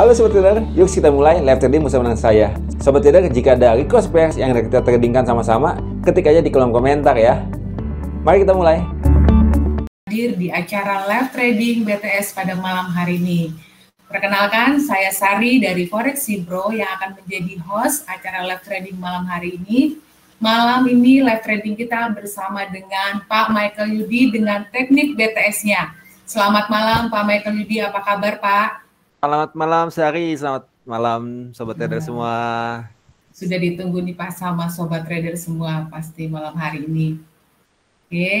Halo Sobat Trader, yuk kita mulai live trading bersama dengan saya. Sobat Trader, jika ada request pairs yang kita tradingkan sama-sama, ketik aja di kolom komentar ya. Mari kita mulai. Hadir di acara live trading BTS pada malam hari ini. Perkenalkan, saya Sari dari Forex Bro yang akan menjadi host acara live trading malam hari ini. Malam ini live trading kita bersama dengan Pak Michael Yudi dengan teknik BTS-nya. Selamat malam Pak Michael Yudi, apa kabar Pak? Selamat malam sehari. selamat malam sobat trader trader semua. Sudah ditunggu nih pas sama sobat trader semua pasti malam hari ini. Oke, okay.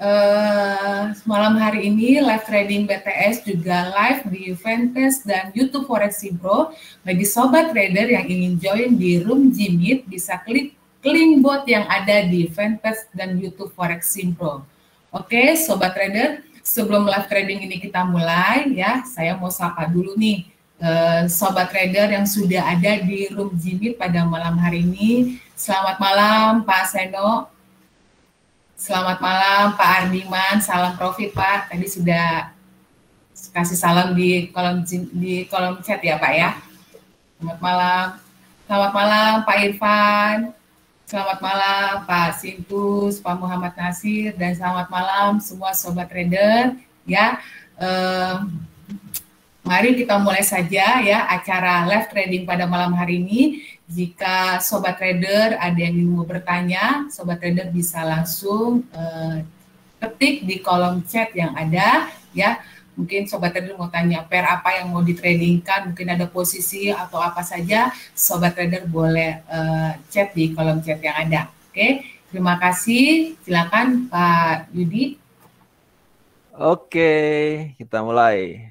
uh, eh, malam hari ini live trading BTS juga live di Fanpage dan YouTube Forex Bro. Bagi sobat trader yang ingin join di room Jimit bisa klik link bot yang ada di Fanpage dan YouTube Forex Bro. Oke, okay, sobat trader, sebelum live trading ini kita mulai ya, saya mau sapa dulu nih eh, sobat trader yang sudah ada di room Jimmy pada malam hari ini. Selamat malam Pak Seno. Selamat malam Pak Ardiman, salam profit Pak. Tadi sudah kasih salam di kolom di kolom chat ya Pak ya. Selamat malam. Selamat malam Pak Irfan. Selamat malam Pak Sintus, Pak Muhammad Nasir, dan selamat malam semua Sobat Trader. Ya, eh, mari kita mulai saja ya acara live trading pada malam hari ini. Jika Sobat Trader ada yang ingin bertanya, Sobat Trader bisa langsung eh, ketik di kolom chat yang ada ya Mungkin Sobat Trader mau tanya pair apa yang mau ditradingkan, mungkin ada posisi atau apa saja, Sobat Trader boleh uh, chat di kolom chat yang ada. Oke, okay? terima kasih. Silakan Pak Yudi. Oke, kita mulai.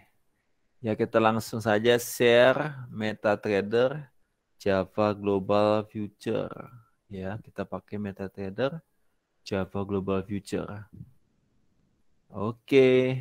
Ya kita langsung saja share MetaTrader Java Global Future. Ya, kita pakai MetaTrader Java Global Future. Oke.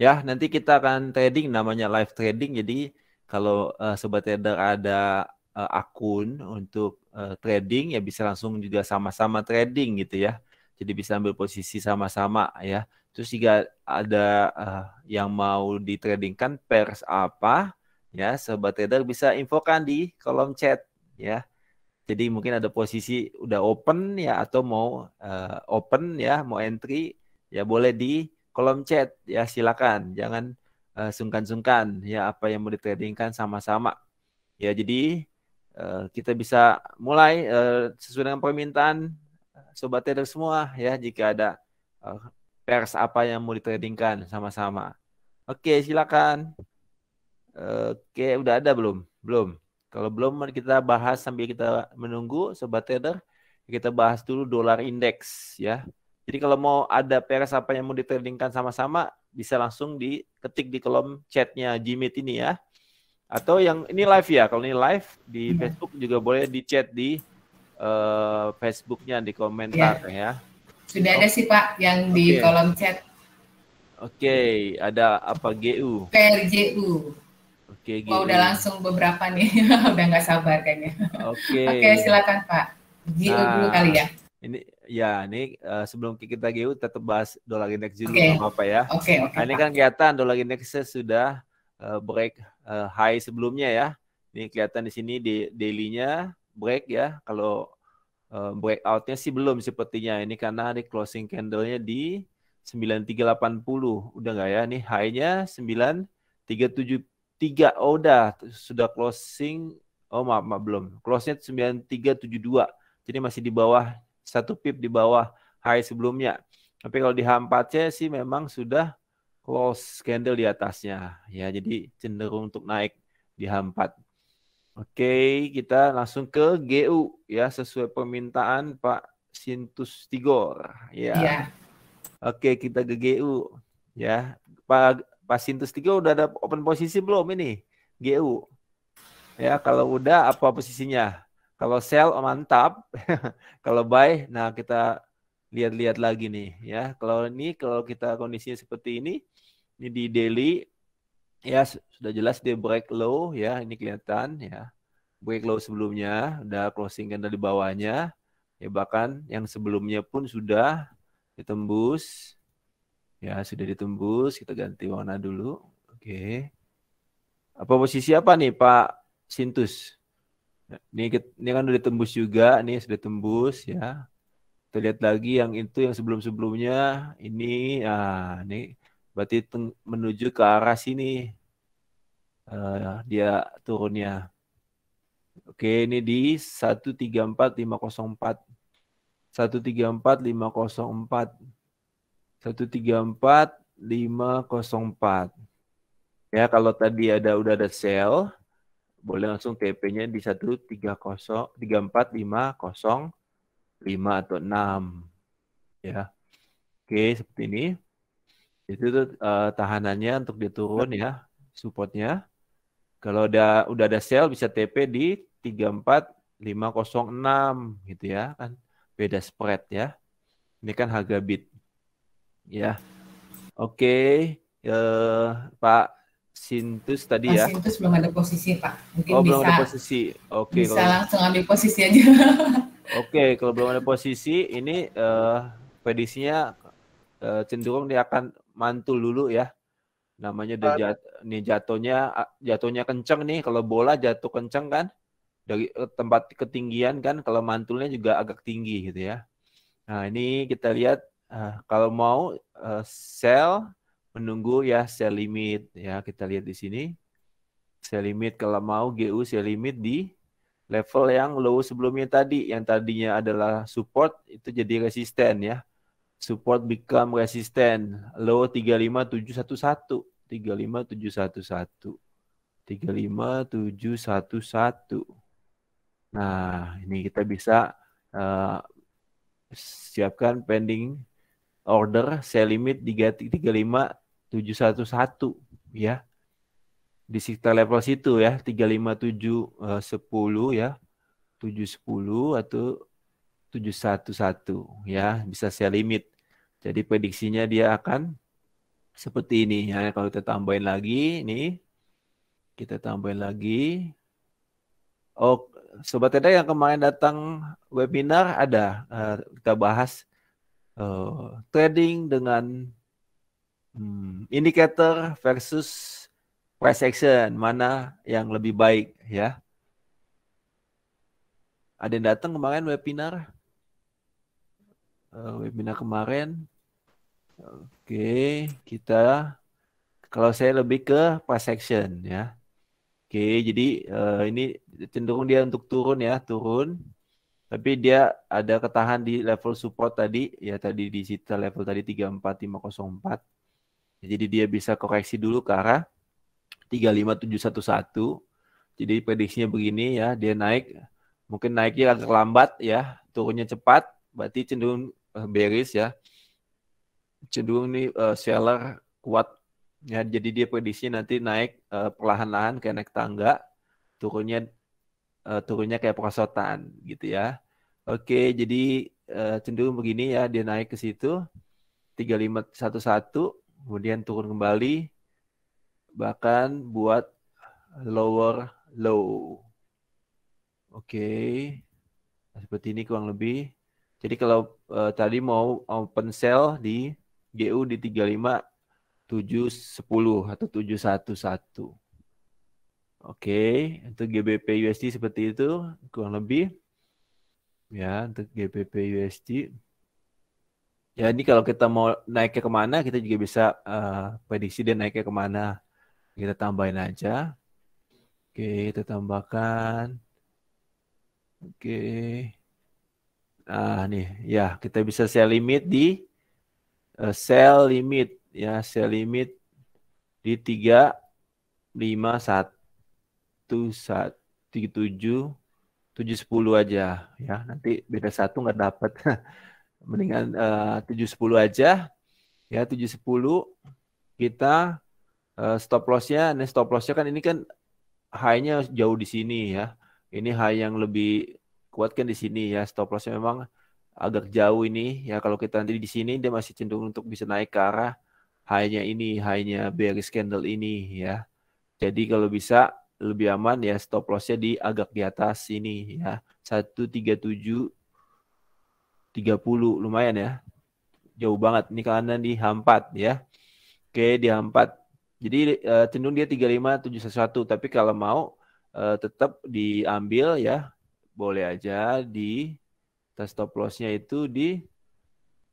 Ya, nanti kita akan trading namanya live trading. Jadi kalau uh, sobat trader ada uh, akun untuk uh, trading ya bisa langsung juga sama-sama trading gitu ya. Jadi bisa ambil posisi sama-sama ya. Terus jika ada uh, yang mau ditradingkan pers apa ya, sobat trader bisa infokan di kolom chat ya. Jadi mungkin ada posisi udah open ya atau mau uh, open ya, mau entry ya boleh di kolom chat ya silakan jangan eh, sungkan-sungkan uh, ya apa yang mau ditradingkan sama-sama ya jadi uh, kita bisa mulai uh, sesuai dengan permintaan sobat trader semua ya jika ada uh, pers apa yang mau ditradingkan sama-sama oke silakan oke udah ada belum belum kalau belum kita bahas sambil kita menunggu sobat trader kita bahas dulu dolar indeks ya jadi kalau mau ada PRS apa yang mau ditradingkan sama-sama, bisa langsung diketik di kolom chatnya Jimit ini ya. Atau yang ini live ya, kalau ini live di yeah. Facebook juga boleh di chat di uh, eh, Facebooknya di komentar yeah. ya. Sudah oh. ada sih Pak yang okay. di kolom chat. Oke, okay. ada apa GU? PRJU. Oke, okay, Oh, udah langsung beberapa nih, udah nggak sabar kayaknya. Oke. Okay. Oke, okay, silakan Pak. GU nah, dulu kali ya. Ini Ya, ini uh, sebelum kita GU tetap bahas dolar indeks dulu okay. apa ya. Oke, okay, Okay, nah, ini kan kelihatan dolar indeksnya sudah uh, break uh, high sebelumnya ya. Ini kelihatan di sini di daily-nya break ya. Kalau uh, breakout-nya sih belum sepertinya. Ini karena di closing candle-nya di 9380. Udah nggak ya? Ini high-nya 9373. Oh, udah sudah closing. Oh, maaf, maaf belum. Close-nya 9372. Jadi masih di bawah satu pip di bawah high sebelumnya. Tapi kalau di h 4 c sih memang sudah close candle di atasnya. Ya, jadi cenderung untuk naik di h 4 Oke, kita langsung ke GU ya sesuai permintaan Pak Sintus Tigor. Ya. ya. Oke, kita ke GU ya. Pak Pak Sintus Tigor udah ada open posisi belum ini? GU. Ya, kalau udah apa posisinya? Kalau sell oh, mantap, kalau buy, nah kita lihat-lihat lagi nih ya. Kalau ini kalau kita kondisinya seperti ini, ini di daily ya sudah jelas dia break low ya, ini kelihatan ya. Break low sebelumnya, udah closing candle di bawahnya. Ya bahkan yang sebelumnya pun sudah ditembus. Ya, sudah ditembus. Kita ganti warna dulu. Oke. Apa posisi apa nih, Pak Sintus? Ini ini kan udah tembus juga, nih sudah tembus ya. Kita lihat lagi yang itu yang sebelum-sebelumnya ini ah ini berarti menuju ke arah sini. Uh, dia turunnya. Oke, ini di satu satu satu tiga tiga tiga empat empat, empat empat, lima lima 134504. 134504. empat. Ya, kalau tadi ada udah ada sell boleh langsung TP-nya di 130 lima kosong lima atau 6 ya. Oke, seperti ini. Itu tuh, uh, tahanannya untuk diturun ya, supportnya. Kalau udah udah ada sel bisa TP di 34506 gitu ya kan. Beda spread ya. Ini kan harga bid. Ya. Oke, uh, Pak Sintus tadi ya? Sintus belum ada posisi Pak. Mungkin oh, bisa, belum ada posisi. Oke. Okay, bisa kalau... langsung ambil posisi aja. Oke, okay, kalau belum ada posisi, ini uh, predisinya uh, cenderung dia akan mantul dulu ya. Namanya udah jat, nih jatuhnya jatuhnya kenceng nih. Kalau bola jatuh kenceng kan dari eh, tempat ketinggian kan. Kalau mantulnya juga agak tinggi gitu ya. Nah ini kita lihat uh, kalau mau uh, sel menunggu ya sell limit ya kita lihat di sini sell limit kalau mau GU sell limit di level yang low sebelumnya tadi yang tadinya adalah support itu jadi resisten ya support become resisten low 35711 35711 35711 nah ini kita bisa uh, siapkan pending order sell limit 35 711 ya. Di sekitar level situ ya, 357 uh, 10 ya. 710 atau 711 ya, bisa saya limit. Jadi prediksinya dia akan seperti ini ya. Kalau kita tambahin lagi ini kita tambahin lagi. Oh, sobat ada yang kemarin datang webinar ada eh, kita bahas uh, trading dengan Hmm, indicator versus price action mana yang lebih baik ya? Ada yang datang kemarin webinar? Uh, webinar kemarin. Oke, okay, kita kalau saya lebih ke price action ya. Oke, okay, jadi uh, ini cenderung dia untuk turun ya, turun. Tapi dia ada ketahan di level support tadi, ya tadi di situ level tadi 34504. Jadi dia bisa koreksi dulu ke arah 35711. Jadi prediksinya begini ya, dia naik mungkin naiknya agak terlambat ya, turunnya cepat, berarti cenderung eh, bearish ya. Cenderung ini uh, eh, seller kuat ya. Jadi dia prediksi nanti naik uh, perlahan-lahan kayak naik tangga, turunnya uh, turunnya kayak perosotan gitu ya. Oke, jadi uh, cenderung begini ya, dia naik ke situ 3511 kemudian turun kembali bahkan buat lower low. Oke. Okay. Nah, seperti ini kurang lebih. Jadi kalau uh, tadi mau open sell di GU di 35 710 atau 711. Oke, okay. untuk GBP USD seperti itu kurang lebih. Ya, untuk GBP USD jadi ya, kalau kita mau naiknya kemana, kita juga bisa uh, prediksi dia naiknya kemana. Kita tambahin aja. Oke, kita tambahkan. Oke. Nah, nih. Ya, kita bisa sell limit di uh, eh, sell limit. Ya, sell limit di 3, 5, 1, 1, 7, 7, 10 aja. Ya, nanti beda satu nggak dapat. mendingan eh, tujuh sepuluh aja ya tujuh sepuluh kita uh, stop lossnya ini nah, stop lossnya kan ini kan high jauh di sini ya ini high yang lebih kuat kan di sini ya stop lossnya memang agak jauh ini ya kalau kita nanti di sini dia masih cenderung untuk bisa naik ke arah high ini high-nya bearish candle ini ya jadi kalau bisa lebih aman ya stop lossnya di agak di atas sini ya satu tiga tujuh 30 lumayan ya. Jauh banget. Ini kanan di H4 ya. Oke, di H4. Jadi uh, cenderung dia 35 35711 tapi kalau mau uh, tetap diambil ya boleh aja di tas stop loss-nya itu di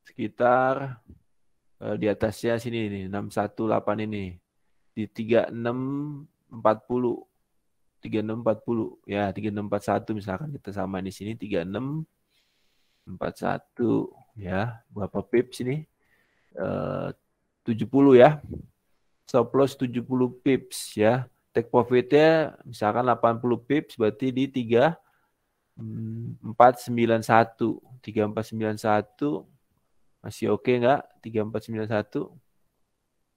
sekitar uh, di atasnya sini nih 618 ini di 3640 3640 ya 3641 misalkan kita sama di sini 36 41 ya. Berapa pips ini? e, eh, 70 ya. Stop loss 70 pips ya. Take profitnya misalkan 80 pips berarti di 3 491 3491 masih oke okay nggak 3491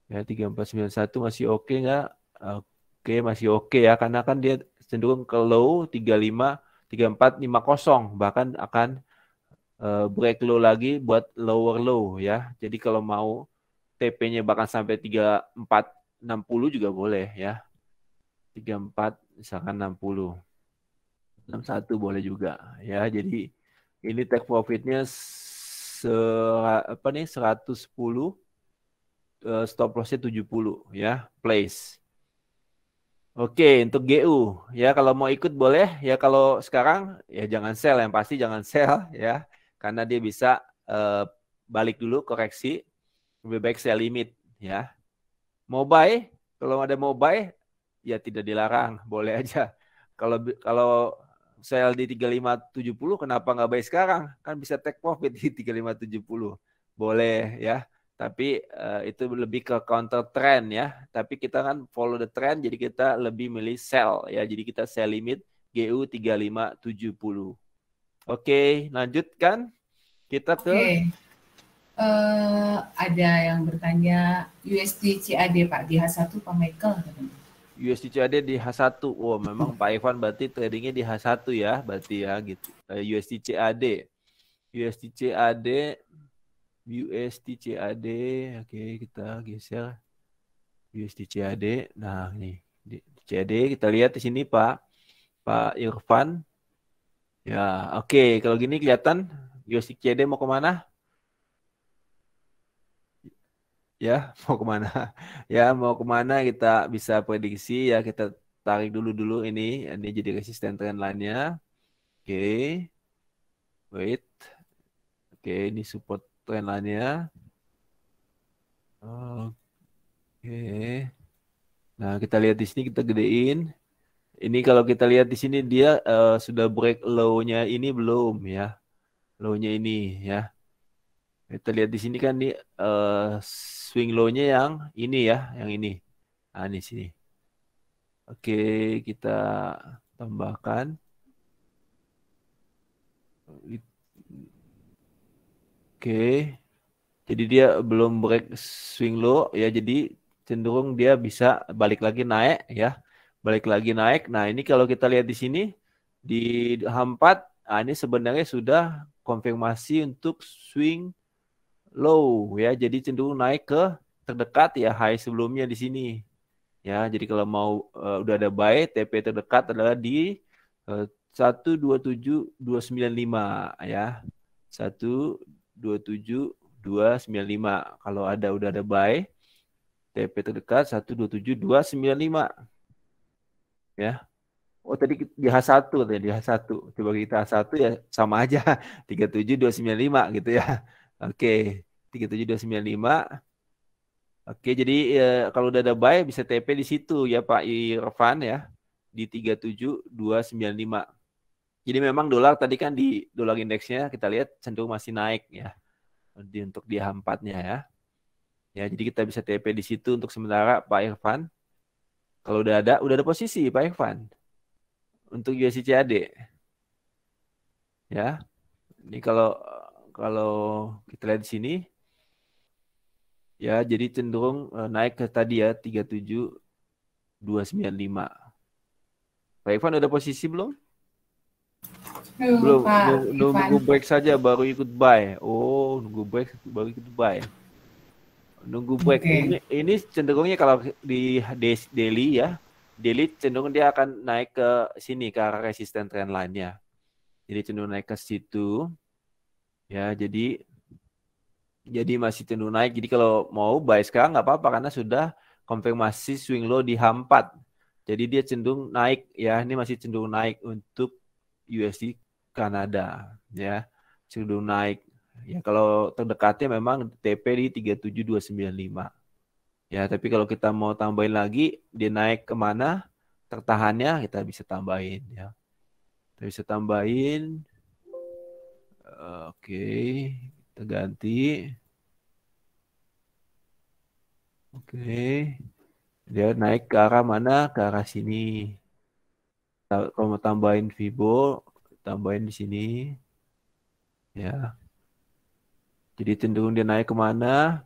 ya 3491 masih oke okay nggak oke okay, masih oke okay ya karena kan dia cenderung ke low 35 3450 bahkan akan Eh, break low lagi buat lower low ya. Jadi kalau mau TP-nya bahkan sampai 3460 juga boleh ya. 34 misalkan 60. 61 boleh juga ya. Jadi ini take profitnya apa nih 110 eh, stop loss lossnya 70 ya place. Oke, untuk GU ya kalau mau ikut boleh ya kalau sekarang ya jangan sell yang pasti jangan sell ya karena dia bisa eh, balik dulu koreksi lebih baik saya limit ya mau buy kalau ada mau buy ya tidak dilarang boleh aja kalau kalau saya di 3570 kenapa nggak buy sekarang kan bisa take profit di 3570 boleh ya tapi uh, itu lebih ke counter trend ya tapi kita kan follow the trend jadi kita lebih milih sell ya jadi kita sell limit GU 3570 Oke, lanjutkan. Kita ke okay. uh, eh, ada yang bertanya USD CAD Pak di H1 Pak Michael USD CAD di H1. Wow, memang Pak Ivan berarti tradingnya di H1 ya, berarti ya gitu. Uh, eh, USD CAD. USD CAD USD CAD. Oke, okay, kita geser USD CAD. Nah, nih CAD kita lihat di sini Pak Pak Irfan Ya, oke. Okay. Kalau gini kelihatan Yosik CD mau kemana? Ya, mau kemana? ya, mau kemana kita bisa prediksi ya. Kita tarik dulu-dulu ini. Ini jadi resisten trend lainnya. Oke. Okay. Wait. Oke, okay, ini support trend lainnya. Oke. Okay. Nah, kita lihat di sini kita gedein. Ini kalau kita lihat di sini dia uh, sudah break low-nya ini belum ya. Low-nya ini ya. Kita lihat di sini kan di uh, eh, swing low-nya yang ini ya, yang ini. Ah ini sini. Oke, kita tambahkan. Oke. Jadi dia belum break swing low ya, jadi cenderung dia bisa balik lagi naik ya balik lagi naik. Nah, ini kalau kita lihat di sini di H4, nah ini sebenarnya sudah konfirmasi untuk swing low ya. Jadi cenderung naik ke terdekat ya high sebelumnya di sini. Ya, jadi kalau mau uh, udah ada buy, TP terdekat adalah di eh, uh, 127295 ya. 127295. Kalau ada udah ada buy, TP terdekat 127295 ya oh tadi di H1 tadi di H1 coba kita H1 ya sama aja 37295 gitu ya oke 37295 Oke, jadi ya, kalau udah ada buy bisa TP di situ ya Pak Irfan ya di 37295. Jadi memang dolar tadi kan di dolar indeksnya kita lihat cenderung masih naik ya di, untuk di H H4-nya ya. Ya, jadi kita bisa TP di situ untuk sementara Pak Irfan. Kalau udah ada, udah ada posisi Pak Evan untuk USC CAD. Ya. Ini kalau kalau kita lihat di sini ya jadi cenderung eh, naik ke tadi ya 37295. Pak Irfan udah posisi belum? Belum, belum, nunggu break saja baru ikut buy. Oh, nunggu break baru ikut buy nunggu break okay. ini, ini cenderungnya kalau di daily ya daily cenderung dia akan naik ke sini ke arah resisten trend lainnya jadi cenderung naik ke situ ya jadi jadi masih cenderung naik jadi kalau mau buy sekarang nggak apa-apa karena sudah konfirmasi swing low di h4. jadi dia cenderung naik ya ini masih cenderung naik untuk USD Kanada ya cenderung naik Ya kalau terdekatnya memang TP di 37295. Ya, tapi kalau kita mau tambahin lagi dia naik ke mana? tertahannya kita bisa tambahin ya. Kita bisa tambahin eh, oke, kita ganti. Oke. Dia naik ke arah mana? Ke arah sini. Kalau mau tambahin Vibo, tambahin di sini. Ya. Jadi cenderung dia naik kemana,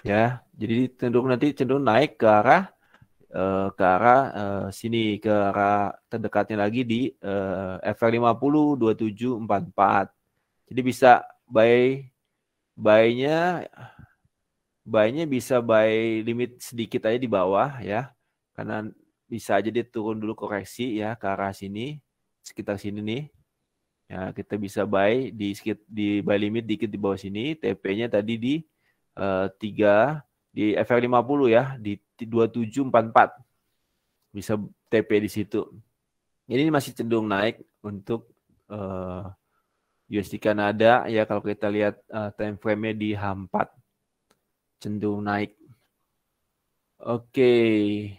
ya. Jadi cenderung nanti cenderung naik ke arah uh, ke arah uh, sini, ke arah terdekatnya lagi di uh, FR50 2744. Jadi bisa buy buy-nya buy-nya bisa buy limit sedikit aja di bawah ya. Karena bisa aja dia turun dulu koreksi ya ke arah sini, sekitar sini nih. Ya, kita bisa buy di sikit, di buy limit dikit di bawah sini, TP-nya tadi di uh, eh, 3 di FL50 ya, di 2744. Bisa TP di situ. ini masih cenderung naik untuk uh, eh, USD Kanada ya kalau kita lihat uh, time frame-nya di H4 cenderung naik. Oke. Okay.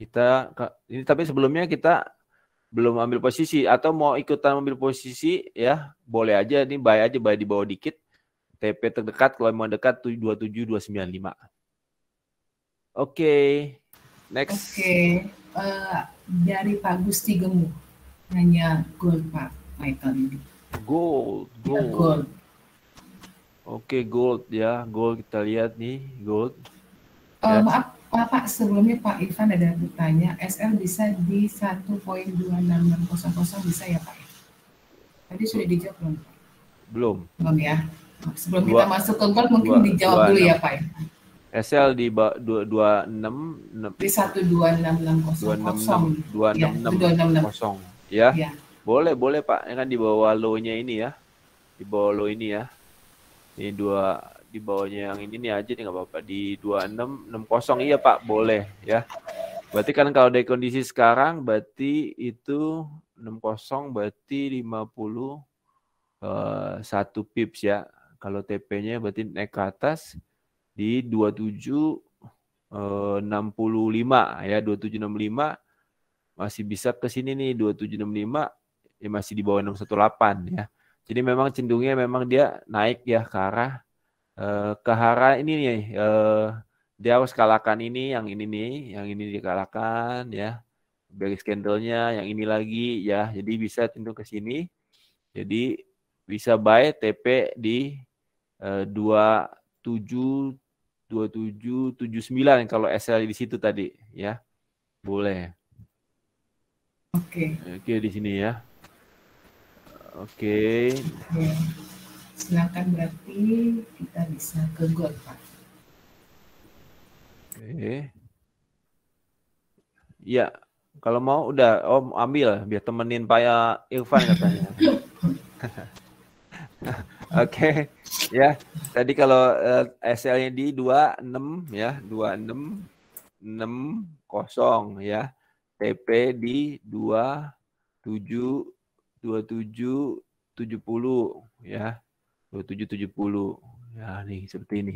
Kita ini tapi sebelumnya kita belum ambil posisi atau mau ikutan ambil posisi ya boleh aja ini bayar aja bayar di bawah dikit TP terdekat kalau mau dekat 27295 oke okay. next oke okay. uh, eh, dari Pak Gusti Gemuk nanya gold Pak Michael ini gold gold, ya, gold. oke okay, gold ya gold kita lihat nih gold uh, ya. maaf Pak, oh, Pak, sebelumnya Pak Ivan ada bertanya, SL bisa di 1.26600 bisa ya Pak? Tadi sudah dijawab belum? Belum. Belum ya. Sebelum dua, kita masuk ke mungkin dua, dijawab dua, dulu ya, enam. ya Pak. SL di 226 di 126600 enam ya, ya. ya. Boleh, boleh Pak. Ini kan di bawah low-nya ini ya. Di bawah low ini ya. Ini dua di bawahnya yang ini nih aja nih nggak apa-apa di 26 60 iya Pak boleh ya berarti kan kalau dari kondisi sekarang berarti itu 60 berarti 50 uh, eh, satu pips ya kalau TP-nya berarti naik ke atas di 27 uh, 65 ya 2765 masih bisa ke sini nih 2765 ya masih di bawah 618 ya jadi memang cenderungnya memang dia naik ya ke arah Eh, Kahara ini nih eh, dia harus kalahkan ini, yang ini nih, yang ini dikalahkan ya. beri skandalnya yang ini lagi ya. Jadi bisa tentu ke sini. Jadi bisa buy TP di eh, tujuh sembilan kalau SL di situ tadi ya. Boleh. Oke. Okay. Oke okay, di sini ya. Oke. Okay. Silakan berarti kita bisa ke God, Pak. Oke. Okay. Ya, kalau mau udah Om ambil biar temenin Pak ya, Irfan katanya. Oke, okay. ya. Tadi kalau uh, eh, SL-nya di 26 ya, 26 6 kosong ya. TP di 27 27 70 ya. 2770 ya nih seperti ini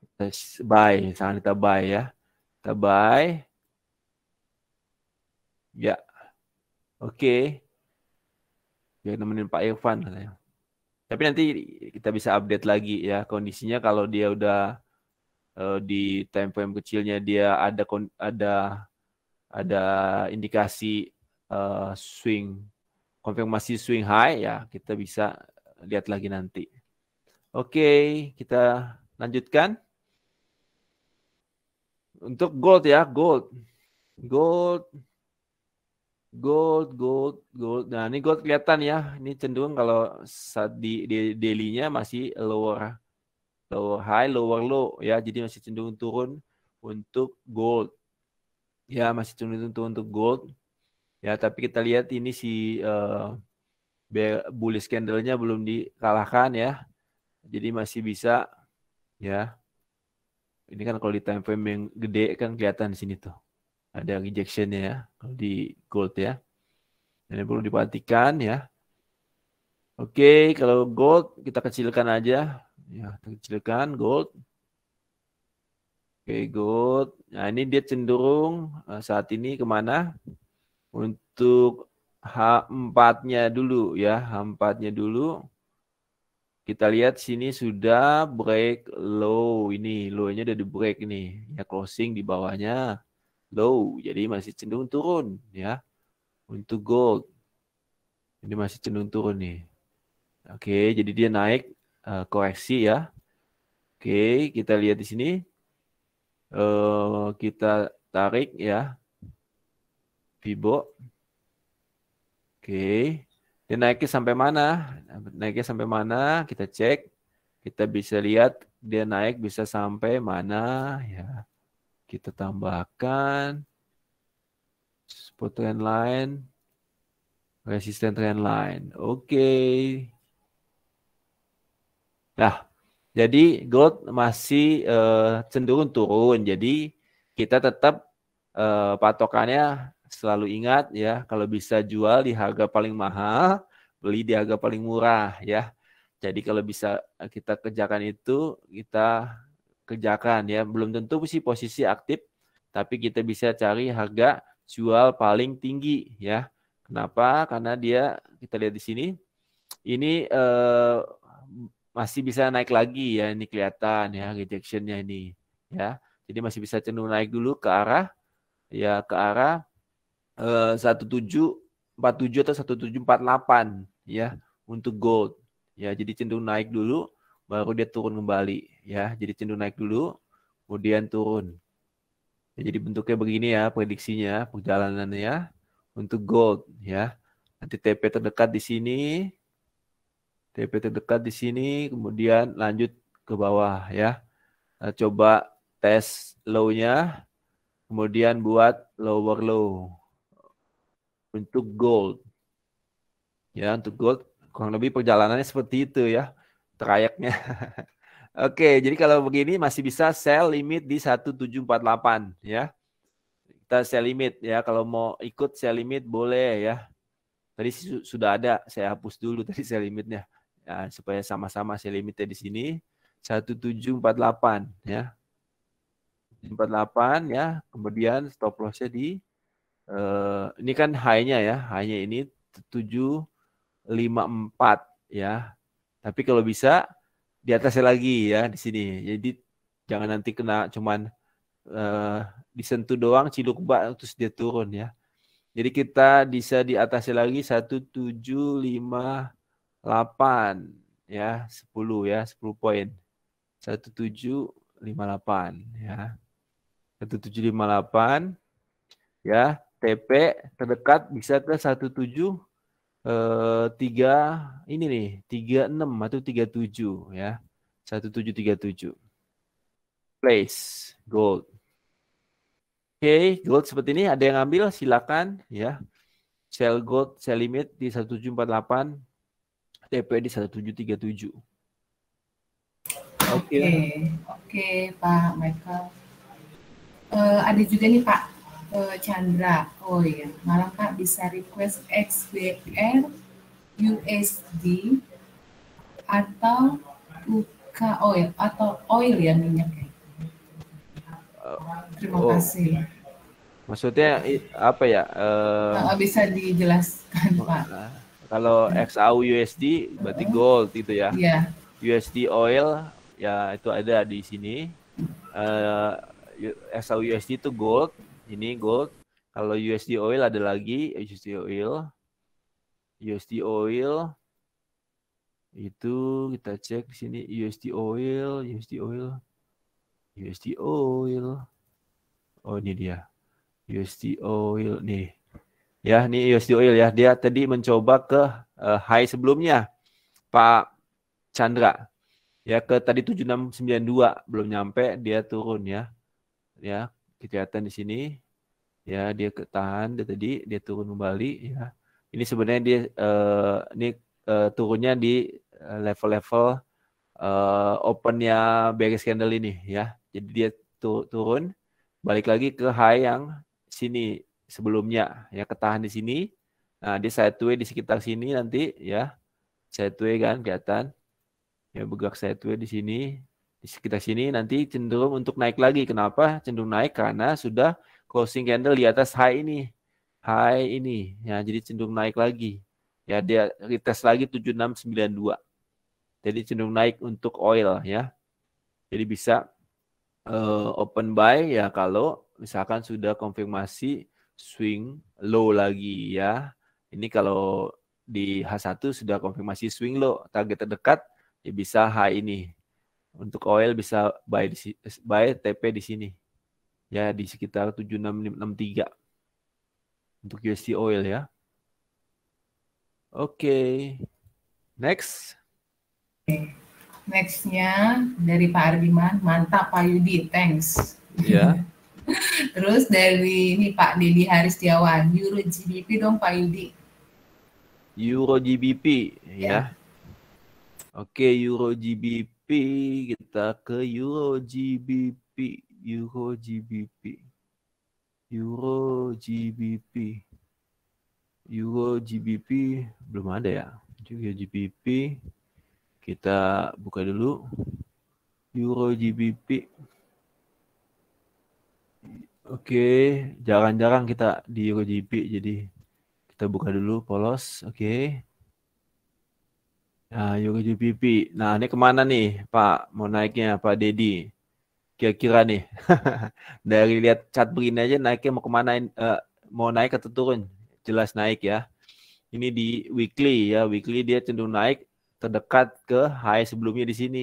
kita buy sangat kita buy ya kita buy ya oke okay. ya nemenin Pak Irfan katanya tapi nanti kita bisa update lagi ya kondisinya kalau dia udah uh, di time frame kecilnya dia ada ada ada indikasi uh, swing konfirmasi swing high ya kita bisa lihat lagi nanti Oke, kita lanjutkan. Untuk gold ya, gold. Gold. Gold, gold, gold. Nah, ini gold kelihatan ya. Ini cenderung kalau saat di, di daily-nya masih lower lower high, lower low ya. Jadi masih cenderung turun untuk gold. Ya, masih cenderung turun untuk gold. Ya, tapi kita lihat ini si uh, bullish candle-nya belum dikalahkan ya jadi masih bisa ya. Ini kan kalau di time frame yang gede kan kelihatan di sini tuh. Ada injection ya kalau di gold ya. Ini perlu diperhatikan ya. Oke, kalau gold kita kecilkan aja. Ya, kecilkan gold. Oke, gold. Nah, ini dia cenderung eh, saat ini kemana? Untuk H4-nya dulu ya, H4-nya dulu. Kita lihat sini sudah break low ini, low-nya udah di break nih, ya closing di bawahnya low, jadi masih cenderung turun ya untuk gold. Ini masih cenderung turun nih. Oke, jadi dia naik uh, koreksi ya. Oke, kita lihat di sini. Uh, kita tarik ya. fibo Oke. Dia naiknya sampai mana? Naiknya sampai mana? Kita cek. Kita bisa lihat dia naik bisa sampai mana ya. Kita tambahkan support trend line, resisten trend line. Oke. Okay. Nah, jadi gold masih uh, cenderung turun. Jadi kita tetap uh, patokannya selalu ingat ya, kalau bisa jual di harga paling mahal, beli di harga paling murah ya. Jadi kalau bisa eh, kita kerjakan itu, kita kerjakan ya. Belum tentu sih posisi aktif, tapi kita bisa cari harga jual paling tinggi ya. Kenapa? Karena dia kita lihat di sini ini eh, masih bisa naik lagi ya ini kelihatan ya rejectionnya ini ya. Jadi masih bisa cenderung naik dulu ke arah ya ke arah 1747 eh, atau 1748 ya untuk gold. Ya, jadi cenderung naik dulu baru dia turun kembali ya. Jadi cenderung naik dulu kemudian turun. Ya, jadi bentuknya begini ya prediksinya perjalanannya ya, untuk gold ya. Nanti TP terdekat di sini. TP terdekat di sini kemudian lanjut ke bawah ya. Nah, coba tes low-nya kemudian buat lower low untuk gold. Ya, untuk gold kurang lebih perjalanannya seperti itu ya trayeknya. Oke, jadi kalau begini masih bisa sell limit di 1748 ya. Kita sell limit ya kalau mau ikut sell limit boleh ya. Tadi sudah ada, saya hapus dulu tadi sell limitnya. Ya, supaya sama-sama sell limitnya di sini 1748 ya. 48 ya, kemudian stop lossnya di Uh, ini kan high-nya ya, high-nya ini 754 ya. Tapi kalau bisa di atasnya lagi ya di sini. Jadi jangan nanti kena cuman uh, disentuh doang ciluk bak terus dia turun ya. Jadi kita bisa di atasnya lagi 1758 ya, 10 ya, 10 poin. 1758 ya. 1758 ya TP terdekat bisa ke 17 eh, 3 ini nih 36 atau 37 ya. 1737. Place gold. Oke, okay, gold seperti ini ada yang ambil silakan ya. Sell gold, sell limit di 1748, TP di 1737. Oke. Okay. Oke, okay, Pak Michael. Uh, ada juga nih Pak ke Chandra. Oh iya, malam Pak bisa request XBR, USD, atau UK oil oh iya, atau oil ya minyaknya. Terima oh. kasih. Maksudnya apa ya? Uh, bisa dijelaskan oh, Pak. Nah, kalau XAU USD berarti iya. gold gitu ya. Iya. USD oil ya itu ada di sini. Uh, eh, XAU USD itu gold ini gold. Kalau USD oil ada lagi, USD oil. USD oil itu kita cek di sini USD oil, USD oil, USD oil. Oh ini dia. USD oil nih. Ya, ini USD oil ya. Dia tadi mencoba ke uh, high sebelumnya. Pak Chandra. Ya ke tadi 7692 belum nyampe dia turun ya. Ya, kelihatan di sini ya dia ketahan dia tadi dia turun kembali ya ini sebenarnya dia uh, ini uh, turunnya di eh, level-level uh, opennya bearish candle ini ya jadi dia tu turun balik lagi ke high yang sini sebelumnya ya ketahan di sini nah dia sideway di sekitar sini nanti ya sideway kan kelihatan ya bergerak sideway di sini di sekitar sini nanti cenderung untuk naik lagi. Kenapa? Cenderung naik karena sudah closing candle di atas high ini. High ini. Ya, jadi cenderung naik lagi. Ya, dia retest lagi 7692. Jadi cenderung naik untuk oil ya. Jadi bisa uh, open buy ya kalau misalkan sudah konfirmasi swing low lagi ya. Ini kalau di H1 sudah konfirmasi swing low, target terdekat ya bisa high ini untuk oil bisa buy di eh, buy TP di sini. Ya di sekitar 7663 untuk USD oil ya. Oke. Okay. Next. Nextnya dari Pak Ardiman, mantap Pak Yudi, thanks. Ya. Yeah. Terus dari ini Pak Dedi Haristiawan, Euro GBP dong Pak Yudi. Euro GBP, ya. Yeah. Oke, okay, Euro GBP GBP kita ke Euro GBP Euro GBP Euro GBP Euro GBP belum ada ya Euro GBP kita buka dulu Euro GBP Oke, jarang-jarang kita di Euro GBP jadi kita buka dulu polos. Oke. Okay. Ah, nah Yoga JPP. Nah, ini kemana nih Pak? Mau naiknya Pak Dedi? Kira-kira nih. Dari lihat cat begini aja naiknya mau kemana? Uh, mau naik atau turun? Jelas naik ya. Ini di weekly ya. Weekly dia cenderung naik terdekat ke high sebelumnya di sini.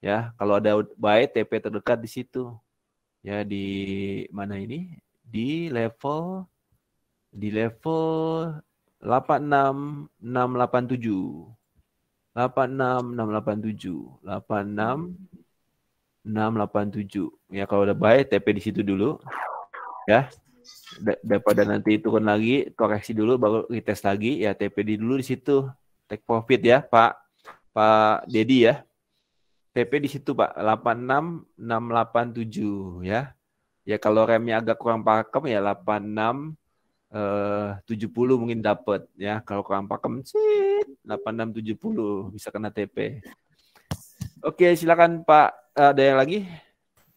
Ya, kalau ada buy TP terdekat di situ. Ya di mana ini? Di level di level 86687. 86687. 86687. Ya kalau udah baik TP di situ dulu. Ya. Daripada nanti itu lagi koreksi dulu baru retest lagi ya TP di dulu di situ. Take profit ya, Pak. Pak Dedi ya. TP di situ, Pak. 86687 ya. Ya kalau remnya agak kurang pakem ya 86 eh, 70 mungkin dapat ya. Kalau kurang pakem sih 8670 bisa kena TP. Oke, silakan Pak. Ada yang lagi?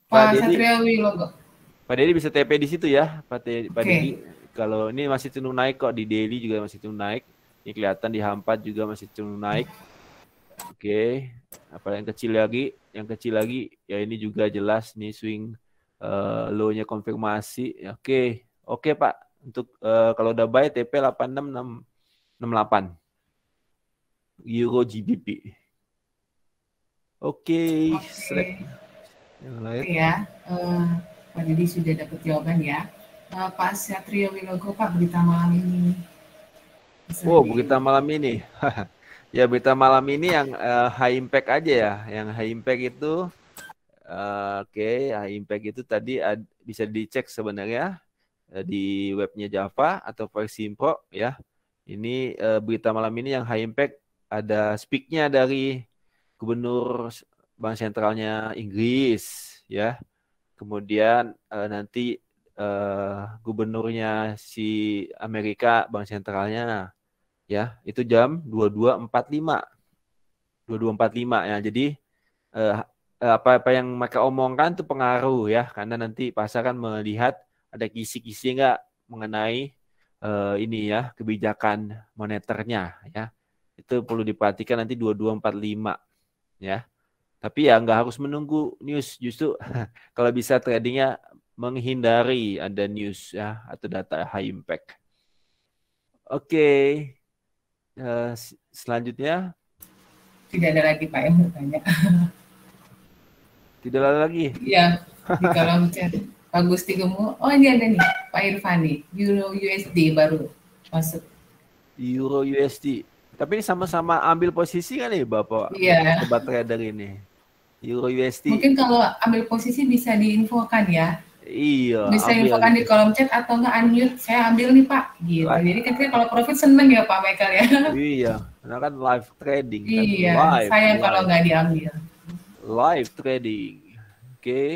Pak, Pak Satria Pak Dedi bisa TP di situ ya, Pak, Dedi, Pak Kalau ini masih cenderung naik kok di daily juga masih cenderung naik. Ini kelihatan di Hampat juga masih cenderung naik. Oke, okay. apa yang kecil lagi? Yang kecil lagi ya ini juga jelas nih swing uh, low-nya konfirmasi. Oke. Okay. Oke, okay, Pak. Untuk uh, kalau udah buy TP 8668. Euro GBP. Oke, okay. okay. Selek. Yang lain. Ya, uh, Pak Didi sudah dapat jawaban ya. Uh, Pak Satrio Wilogo, Pak berita malam ini. Bisa oh, di... berita malam ini. ya, berita malam ini yang uh, high impact aja ya. Yang high impact itu uh, oke, okay, high impact itu tadi ad, bisa dicek sebenarnya uh, di webnya Java atau versi Impro ya. Ini uh, berita malam ini yang high impact ada speaknya dari gubernur bank sentralnya Inggris ya kemudian uh, nanti uh, gubernurnya si Amerika bank sentralnya ya itu jam 22.45 22.45 ya jadi apa eh, apa apa yang mereka omongkan itu pengaruh ya karena nanti pasar kan melihat ada kisi-kisi enggak mengenai uh, ini ya kebijakan moneternya ya itu perlu diperhatikan nanti 2245 ya. Tapi ya nggak harus menunggu news, justru kalau bisa tradingnya menghindari ada news ya atau data high impact. Oke, okay. uh, eh, selanjutnya tidak ada lagi Pak yang bertanya. Tidak ada lagi. ya kalau kolom Pak Gusti Gemu, oh ini ada nih Pak Irfani, Euro USD baru masuk. Euro USD. Tapi sama-sama ambil posisi kan ya Bapak? Iya. trader ini. Euro USD. Mungkin kalau ambil posisi bisa diinfokan ya. Iya. Bisa diinfokan di kolom chat atau nggak unmute. Saya ambil nih Pak. Gitu. Live. Jadi ketika kalau profit seneng ya Pak Michael ya. Iya. Karena kan live trading. Kan? Iya. Live, saya live. kalau nggak diambil. Live trading. Oke. Okay.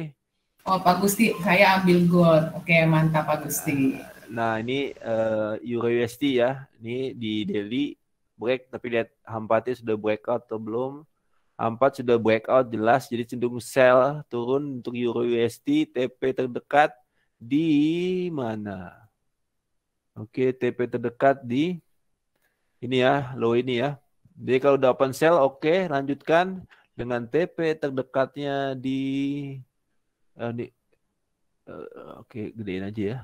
Oh Pak Gusti, saya ambil gold. Oke okay, mantap Pak Gusti. Nah, nah ini uh, Euro USD ya. Ini di daily break tapi lihat Hampati sudah breakout atau belum. Hampat sudah breakout jelas jadi cenderung sell turun untuk Euro USD TP terdekat di mana? Oke, TP terdekat di ini ya, low ini ya. Jadi kalau udah open sell oke, lanjutkan dengan TP terdekatnya di uh, di uh, oke, gedein aja ya.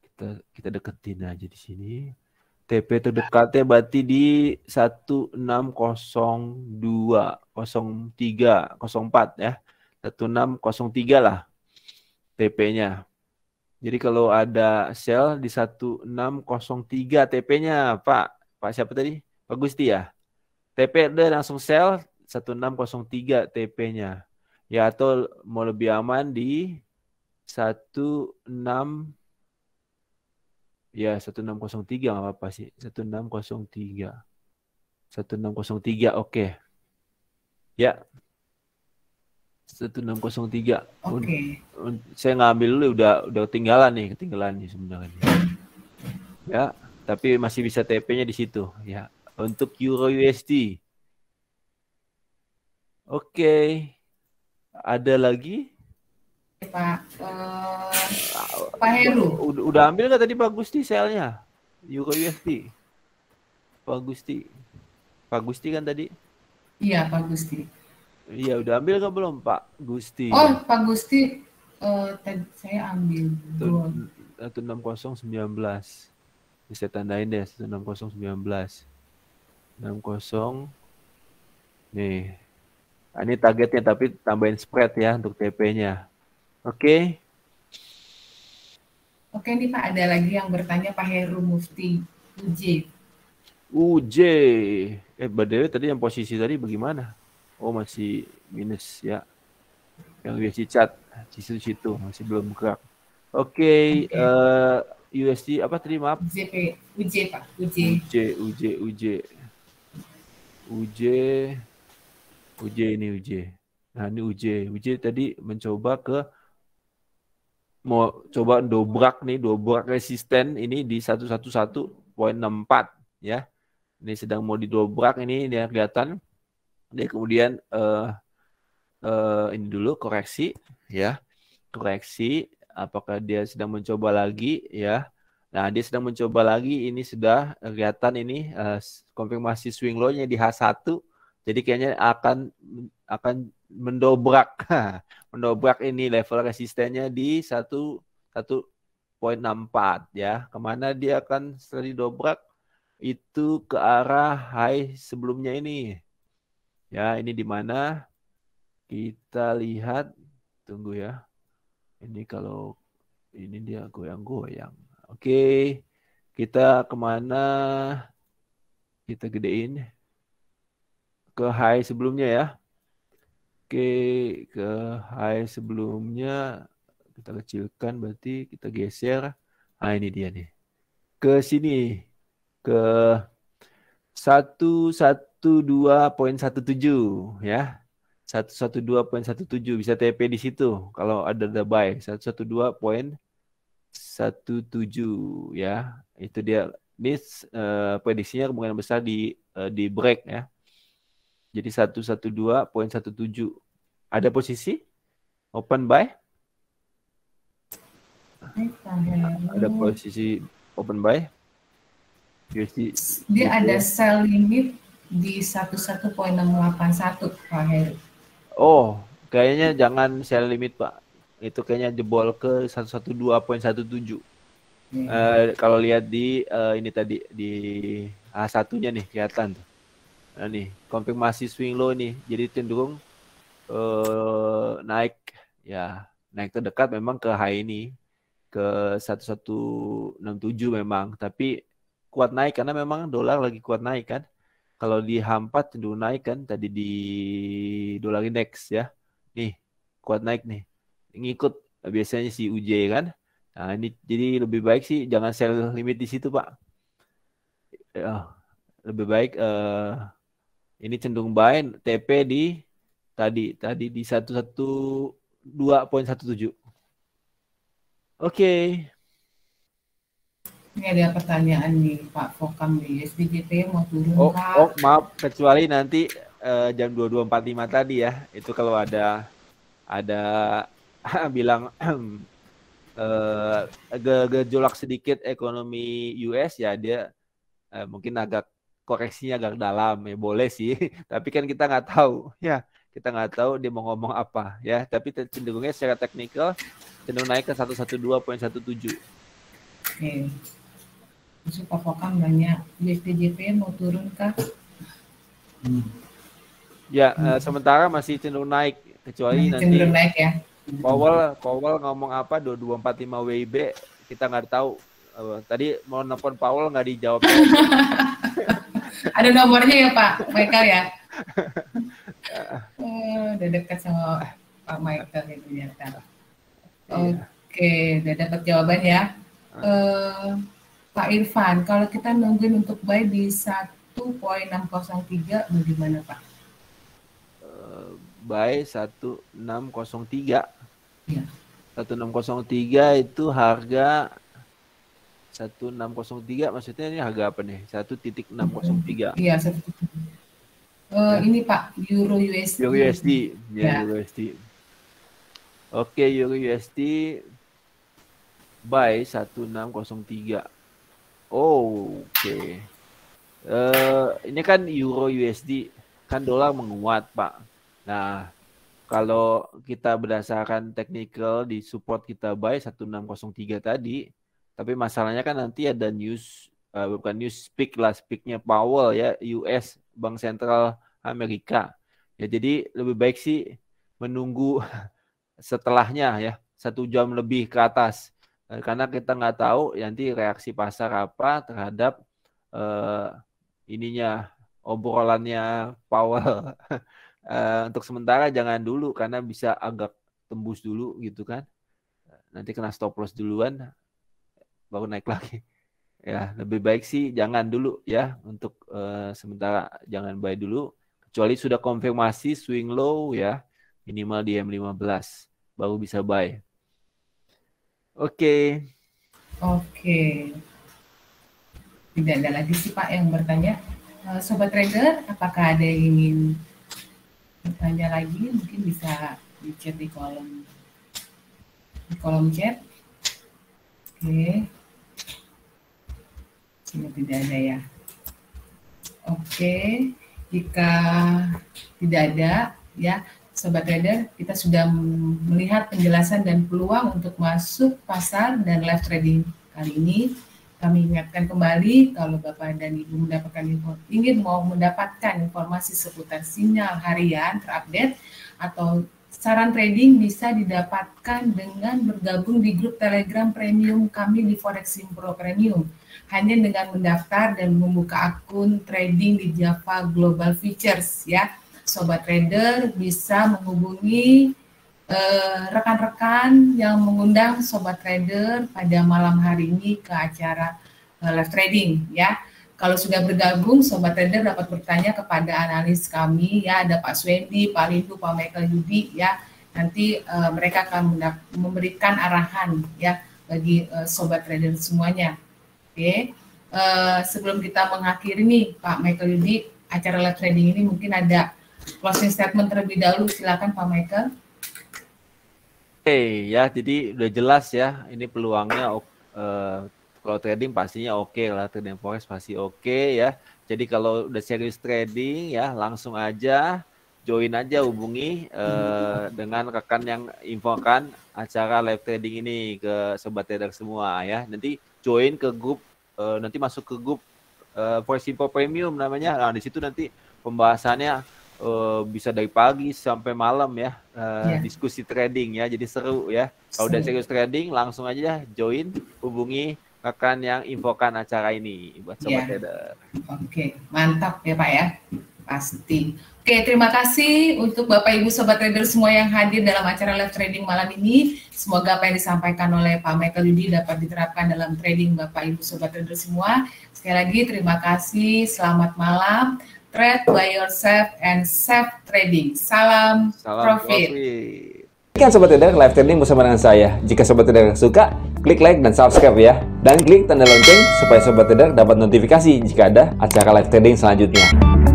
Kita kita deketin aja di sini. TP terdekatnya berarti di 1602, 03, 04 ya. 1603 lah TP-nya. Jadi kalau ada sel di 1603 TP-nya, Pak. Pak siapa tadi? Pak Gusti ya. TP ada langsung sel 1603 TP-nya. Ya atau mau lebih aman di 16 Ya, 1603 nggak apa-apa sih. 1603. 1603, oke. Okay. Ya. 1603. Oke. Okay. Saya ngambil dulu udah udah ketinggalan nih, ketinggalan nih sebenarnya. Ya, tapi masih bisa TP-nya di situ, ya. Untuk Euro USD. Oke. Okay. Ada lagi? Pak uh, Pak Heru. Udah, udah ambil nggak tadi Pak Gusti selnya? Euro USD. Pak Gusti. Pak Gusti kan tadi? Iya, Pak Gusti. Iya, udah ambil nggak belum Pak Gusti? Oh, Pak Gusti uh, saya ambil. Tuh, 16019. Bisa tandain deh enam 60 Nih. Nah, ini targetnya tapi tambahin spread ya untuk TP-nya. Oke. Oke nih Pak, ada lagi yang bertanya Pak Heru Mufti UJ. UJ. Eh, BDW tadi yang posisi tadi bagaimana? Oh, masih minus ya. Yang USD cat di situ-situ masih belum gerak. Oke, okay, okay. uh, eh, USD apa terima? maaf? UJ, UJ Pak, UJ. UJ, UJ, UJ. UJ. UJ ini UJ. Nah, ini UJ. UJ tadi mencoba ke mau coba dobrak nih, dobrak resisten ini di 111.64 ya. Ini sedang mau didobrak ini dia kelihatan. Dia kemudian uh, uh, ini dulu koreksi ya. Koreksi apakah dia sedang mencoba lagi ya. Nah, dia sedang mencoba lagi ini sudah kelihatan ini uh, konfirmasi swing low-nya di H1 jadi kayaknya akan akan mendobrak mendobrak ini level resistennya di satu satu poin ya. Kemana dia akan setelah didobrak itu ke arah high sebelumnya ini. Ya, ini di mana kita lihat tunggu ya. Ini kalau ini dia goyang-goyang. Oke, kita kemana? Kita gedein ke high sebelumnya ya. Oke, ke high sebelumnya kita kecilkan berarti kita geser. Ah ini dia nih. Ke sini ke 112.17 ya. 112.17 bisa TP di situ kalau ada the buy 112.17 ya. Itu dia ini uh, eh, prediksinya kemungkinan besar di uh, di break ya jadi 112.17. Ada posisi? Open buy? Ada posisi open buy? USD. Dia ada sell limit di 11.681 Pak Heru. Oh, kayaknya jangan sell limit Pak. Itu kayaknya jebol ke 112.17. Hmm. Uh, kalau lihat di uh, ini tadi di A1-nya nih kelihatan tuh nah, nih konfirmasi swing low nih jadi cenderung uh, naik ya naik terdekat memang ke high ini ke 1167 memang tapi kuat naik karena memang dolar lagi kuat naik kan kalau di ham4 cenderung naik kan tadi di dolar index ya nih kuat naik nih ngikut biasanya si UJ kan nah ini jadi lebih baik sih jangan sell limit di situ pak ya, lebih baik uh, ini cenderung buy TP di tadi tadi di 112.17. Oke. Okay. Ini ada pertanyaan nih Pak Fokam di SDGP mau turun oh, kah? Oh maaf kecuali nanti uh, jam 22.45 tadi ya itu kalau ada ada bilang uh, gejolak sedikit ekonomi US ya dia uh, mungkin agak koreksinya agak dalam ya boleh sih tapi kan kita nggak tahu ya kita nggak tahu dia mau ngomong apa ya tapi cenderungnya secara teknikal cenderung naik ke 112.17 satu dua poin banyak tujuh mau turun kah? Hmm. Ya, hmm. sementara masih cenderung naik kecuali nanti cenderung naik ya. Powell Powell ngomong apa 2245 WIB kita nggak tahu. Eh, tadi mau nelfon Powell nggak dijawab. Ada nomornya ya Pak Michael ya. Eh, udah dekat sama eh. Pak Michael ya ternyata. Iya. Oke, udah dapat jawaban ya. Uh, Pak Irfan, kalau kita nungguin untuk buy di 1.603 bagaimana Pak? buy 1603. Ya. tiga itu harga 1603 maksudnya ini harga apa nih? 1.603. Iya, 1. Uh, eh, ya. ini Pak Euro USD. Euro USD, ya, ya. Euro USD. Oke, Euro USD buy 1603. Oh, oke. Okay. Uh, eh, ini kan Euro USD kan dolar menguat, Pak. Nah, kalau kita berdasarkan technical di support kita buy 1603 tadi, tapi masalahnya kan nanti ada news uh, bukan news speak lah speaknya Powell ya US Bank Sentral Amerika. Ya jadi lebih baik sih menunggu setelahnya ya satu jam lebih ke atas eh, karena kita nggak tahu nanti reaksi pasar apa terhadap uh, ininya obrolannya Powell. uh, untuk sementara jangan dulu karena bisa agak tembus dulu gitu kan. Nanti kena stop loss duluan baru naik lagi ya lebih baik sih jangan dulu ya untuk uh, sementara jangan buy dulu kecuali sudah konfirmasi swing low ya minimal di M15 baru bisa buy. Oke. Okay. Oke. Tidak ada lagi sih Pak yang bertanya. Eh, Sobat Trader, apakah ada yang ingin bertanya lagi? Mungkin bisa di chat di kolom di kolom chat. Oke. Okay. Ini tidak ada ya. Oke, jika tidak ada ya Sobat Trader, kita sudah melihat penjelasan dan peluang untuk masuk pasar dan live trading kali ini. Kami ingatkan kembali kalau Bapak dan Ibu mendapatkan info, ingin mau mendapatkan informasi seputar sinyal harian terupdate atau saran trading bisa didapatkan dengan bergabung di grup Telegram Premium kami di Forex Pro Premium hanya dengan mendaftar dan membuka akun trading di Java Global Futures ya. Sobat trader bisa menghubungi eh, rekan-rekan uh, yang mengundang sobat trader pada malam hari ini ke acara uh, live trading ya. Kalau sudah bergabung, Sobat Trader dapat bertanya kepada analis kami, ya ada Pak Swendi, Pak Lindu, Pak Michael Yudi, ya nanti uh, mereka akan memberikan arahan ya bagi uh, Sobat Trader semuanya. Oke, uh, sebelum kita mengakhiri nih Pak Michael Yudi, acara live trading ini mungkin ada closing statement terlebih dahulu, silakan Pak Michael. Oke hey, ya, jadi udah jelas ya, ini peluangnya uh, kalau trading pastinya oke okay lah, trading forex pasti oke okay, ya. Jadi kalau udah serius trading ya langsung aja join aja hubungi uh, dengan rekan yang infokan acara live trading ini ke sobat trader semua ya. Nanti join ke grup uh, nanti masuk ke grup uh, Voice simple premium namanya. Nah, di situ nanti pembahasannya uh, bisa dari pagi sampai malam ya. Uh, yeah. diskusi trading ya. Jadi seru ya. Kalau udah serius trading langsung aja join hubungi rekan yang infokan acara ini buat sobat yeah. trader. Oke, okay. mantap ya Pak ya. Pasti. Oke, terima kasih untuk Bapak Ibu Sobat Trader semua yang hadir dalam acara live trading malam ini. Semoga apa yang disampaikan oleh Pak Michael Yudi dapat diterapkan dalam trading Bapak Ibu Sobat Trader semua. Sekali lagi terima kasih, selamat malam. Trade by yourself and safe trading. Salam, Salam profit. profit. Ikan Sobat Trader live trading bersama dengan saya. Jika Sobat Trader suka, klik like dan subscribe ya. Dan klik tanda lonceng supaya Sobat Trader dapat notifikasi jika ada acara live trading selanjutnya.